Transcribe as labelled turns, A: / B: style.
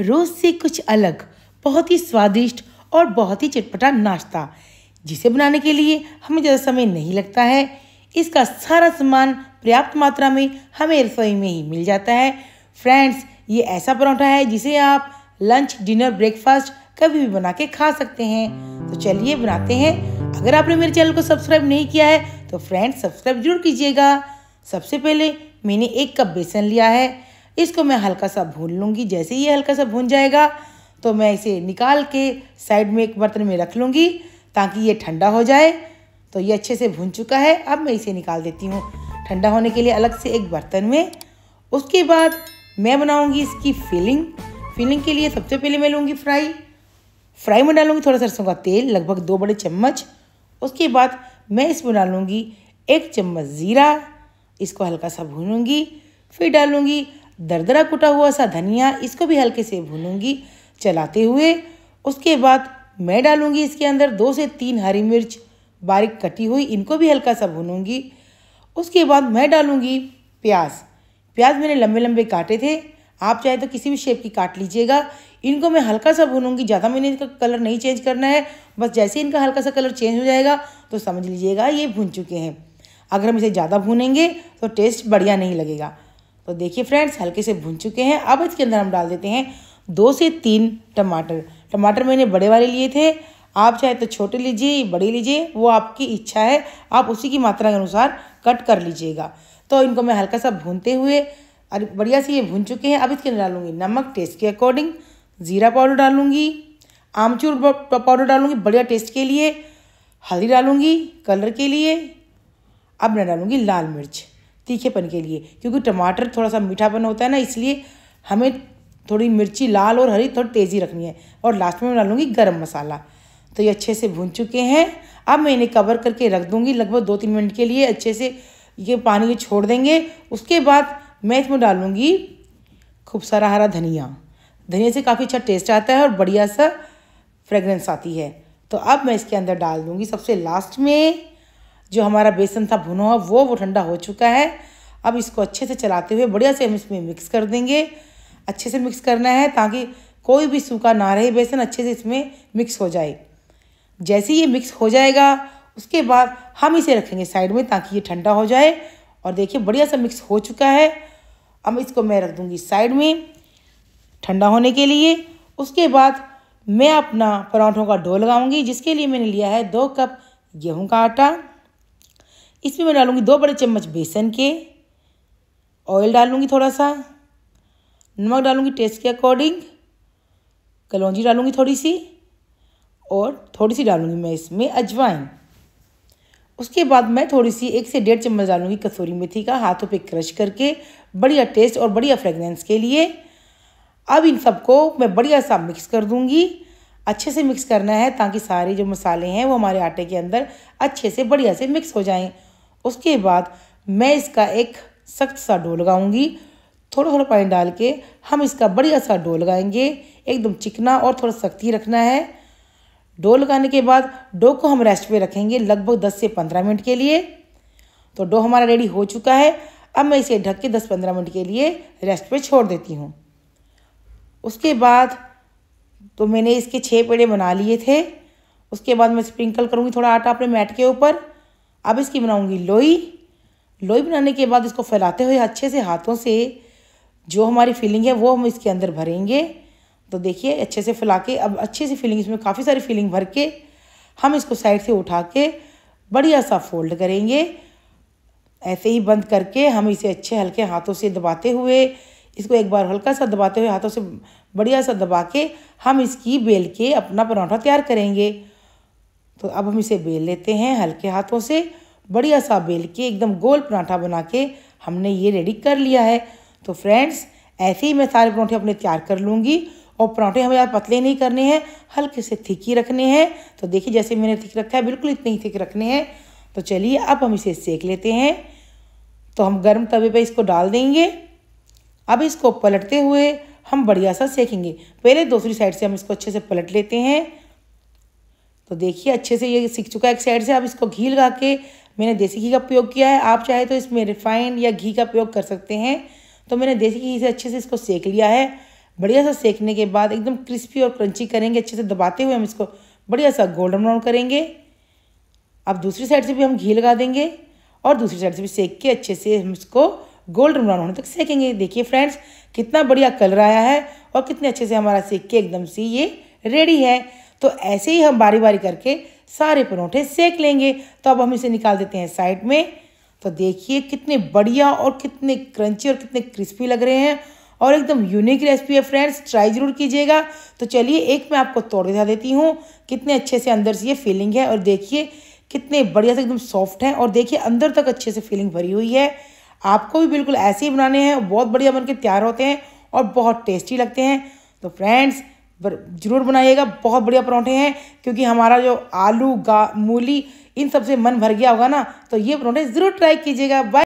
A: रोज़ से कुछ अलग बहुत ही स्वादिष्ट और बहुत ही चटपटा नाश्ता जिसे बनाने के लिए हमें ज़्यादा समय नहीं लगता है इसका सारा सामान पर्याप्त मात्रा में हमें रसोई में ही मिल जाता है फ्रेंड्स ये ऐसा परौंठा है जिसे आप लंच डिनर ब्रेकफास्ट कभी भी बना के खा सकते हैं तो चलिए बनाते हैं अगर आपने मेरे चैनल को सब्सक्राइब नहीं किया है तो फ्रेंड्स सब्सक्राइब जरूर कीजिएगा सबसे पहले मैंने एक कप बेसन लिया है इसको मैं हल्का सा भून लूँगी जैसे ही ये हल्का सा भून जाएगा तो मैं इसे निकाल के साइड में एक बर्तन में रख लूँगी ताकि ये ठंडा हो जाए तो ये अच्छे से भून चुका है अब मैं इसे निकाल देती हूँ ठंडा होने के लिए अलग से एक बर्तन में उसके बाद मैं बनाऊँगी इसकी फिलिंग फिलिंग के लिए सबसे पहले मैं लूँगी फ्राई फ्राई में डालूँगी थोड़ा सरसों का तेल लगभग दो बड़े चम्मच उसके बाद मैं इसमें डालूँगी एक चम्मच ज़ीरा इसको हल्का सा भूनूँगी फिर डालूँगी दरदरा कुटा हुआ सा धनिया इसको भी हल्के से भूनूंगी चलाते हुए उसके बाद मैं डालूंगी इसके अंदर दो से तीन हरी मिर्च बारीक कटी हुई इनको भी हल्का सा भूनूंगी उसके बाद मैं डालूंगी प्याज प्याज मैंने लंबे लंबे काटे थे आप चाहे तो किसी भी शेप की काट लीजिएगा इनको मैं हल्का सा भूनूंगी ज़्यादा मैंने इनका कलर नहीं चेंज करना है बस जैसे इनका हल्का सा कलर चेंज हो जाएगा तो समझ लीजिएगा ये भून चुके हैं अगर हम इसे ज़्यादा भूनेंगे तो टेस्ट बढ़िया नहीं लगेगा तो देखिए फ्रेंड्स हल्के से भून चुके हैं अब इसके अंदर हम डाल देते हैं दो से तीन टमाटर टमाटर मैंने बड़े वाले लिए थे आप चाहे तो छोटे लीजिए बड़े लीजिए वो आपकी इच्छा है आप उसी की मात्रा के अनुसार कट कर लीजिएगा तो इनको मैं हल्का सा भूनते हुए अरे बढ़िया से ये भून चुके हैं अब इसके अंदर डालूंगी नमक टेस्ट के अकॉर्डिंग ज़ीरा पाउडर डालूंगी आमचूर पाउडर डालूंगी बढ़िया टेस्ट के लिए हल्दी डालूंगी कलर के लिए अब मैं डालूंगी लाल मिर्च तीखेपन के लिए क्योंकि टमाटर थोड़ा सा मीठापन होता है ना इसलिए हमें थोड़ी मिर्ची लाल और हरी थोड़ी तेज़ी रखनी है और लास्ट में मैं डालूँगी गर्म मसाला तो ये अच्छे से भून चुके हैं अब मैं इन्हें कवर करके रख दूँगी लगभग दो तीन मिनट के लिए अच्छे से ये पानी छोड़ देंगे उसके बाद मैं इसमें डालूँगी खूब सारा हरा धनिया धनिया से काफ़ी अच्छा टेस्ट आता है और बढ़िया सा फ्रेगरेंस आती है तो अब मैं इसके अंदर डाल दूँगी सबसे लास्ट में जो हमारा बेसन था भुना हुआ वो वो ठंडा हो चुका है अब इसको अच्छे से चलाते हुए बढ़िया से हम इसमें मिक्स कर देंगे अच्छे से मिक्स करना है ताकि कोई भी सूखा ना रहे बेसन अच्छे से इसमें मिक्स हो जाए जैसे ये मिक्स हो जाएगा उसके बाद हम इसे रखेंगे साइड में ताकि ये ठंडा हो जाए और देखिए बढ़िया सा मिक्स हो चुका है अब इसको मैं रख दूँगी साइड में ठंडा होने के लिए उसके बाद मैं अपना पराठों का डो लगाऊंगी जिसके लिए मैंने लिया है दो कप गेहूं का आटा इसमें मैं डालूँगी दो बड़े चम्मच बेसन के ऑयल डालूँगी थोड़ा सा नमक डालूँगी टेस्ट के अकॉर्डिंग कलौजी डालूँगी थोड़ी सी और थोड़ी सी डालूँगी मैं इसमें अजवाइन उसके बाद मैं थोड़ी सी एक से डेढ़ चम्मच डालूँगी कसूरी मेथी का हाथों पे क्रश करके बढ़िया टेस्ट और बढ़िया फ्रेगनेंस के लिए अब इन सबको मैं बढ़िया सा मिक्स कर दूँगी अच्छे से मिक्स करना है ताकि सारे जो मसाले हैं वो हमारे आटे के अंदर अच्छे से बढ़िया से मिक्स हो जाएँ उसके बाद मैं इसका एक सख्त सा डो लगाऊंगी थोड़ा थोड़ा पानी डाल के हम इसका बढ़िया सा डो लगाएंगे एकदम चिकना और थोड़ा सख्ती रखना है डो लगाने के बाद डो को हम रेस्ट पे रखेंगे लगभग 10 से 15 मिनट के लिए तो डो हमारा रेडी हो चुका है अब मैं इसे ढक के 10-15 मिनट के लिए रेस्ट पे छोड़ देती हूँ उसके बाद तो मैंने इसके छः पेड़े बना लिए थे उसके बाद मैं स्प्रिंकल करूँगी थोड़ा आटा अपने मैट के ऊपर अब इसकी बनाऊंगी लोई लोई बनाने के बाद इसको फैलाते हुए अच्छे से हाथों से जो हमारी फीलिंग है वो हम इसके अंदर भरेंगे तो देखिए अच्छे से फैला के अब अच्छे से फीलिंग इसमें काफ़ी सारी फीलिंग भर के हम इसको साइड से उठा के बढ़िया सा फोल्ड करेंगे ऐसे ही बंद करके हम इसे अच्छे हल्के हाथों से दबाते हुए इसको एक बार हल्का सा दबाते हुए हाथों से बढ़िया सा दबा के हम इसकी बेल के अपना परांठा तैयार करेंगे तो अब हम इसे बेल लेते हैं हल्के हाथों से बढ़िया सा बेल के एकदम गोल पराठा बना के हमने ये रेडी कर लिया है तो फ्रेंड्स ऐसे ही मैं सारे परौठे अपने तैयार कर लूँगी और परौठे हमें यार पतले नहीं करने हैं हल्के से थिक ही रखने हैं तो देखिए जैसे मैंने थिक रखा है बिल्कुल इतने ही थिक रखने हैं तो चलिए अब हम इसे सेक लेते हैं तो हम गर्म तवे पे इसको डाल देंगे अब इसको पलटते हुए हम बढ़िया सा सेकेंगे पहले दूसरी साइड से हम इसको अच्छे से पलट लेते हैं तो देखिए अच्छे से ये सीख चुका है एक साइड से अब इसको घी लगा के मैंने देसी घी का प्रयोग किया है आप चाहे तो इसमें रिफाइंड या घी का प्रयोग कर सकते हैं तो मैंने देसी घी से अच्छे से इसको सेक लिया है बढ़िया सा सेकने के बाद एकदम क्रिस्पी और क्रंची करेंगे अच्छे से दबाते हुए हम इसको बढ़िया सा गोल्डन ब्राउन करेंगे अब दूसरी साइड से भी हम घी लगा देंगे और दूसरी साइड से भी सेक के अच्छे से हम इसको गोल्डन ब्राउन होने तक सेकेंगे देखिए फ्रेंड्स कितना बढ़िया कलर आया है और कितने अच्छे से हमारा सेक के एकदम से ये रेडी है तो ऐसे ही हम बारी बारी करके सारे परोठे सेक लेंगे तो अब हम इसे निकाल देते हैं साइड में तो देखिए कितने बढ़िया और कितने क्रंची और कितने क्रिस्पी लग रहे हैं और एकदम यूनिक रेसिपी है फ्रेंड्स ट्राई ज़रूर कीजिएगा तो चलिए एक मैं आपको तोड़ दिखा देती हूँ कितने अच्छे से अंदर से ये फीलिंग है और देखिए कितने बढ़िया से एकदम सॉफ्ट हैं और देखिए अंदर तक अच्छे से फीलिंग भरी हुई है आपको भी बिल्कुल ऐसे ही बनाने हैं बहुत बढ़िया बन के तैयार होते हैं और बहुत टेस्टी लगते हैं तो फ्रेंड्स ज़रूर बनाइएगा बहुत बढ़िया परौंठे हैं क्योंकि हमारा जो आलू गा मूली इन सबसे मन भर गया होगा ना तो ये परौंठे ज़रूर ट्राई कीजिएगा बाय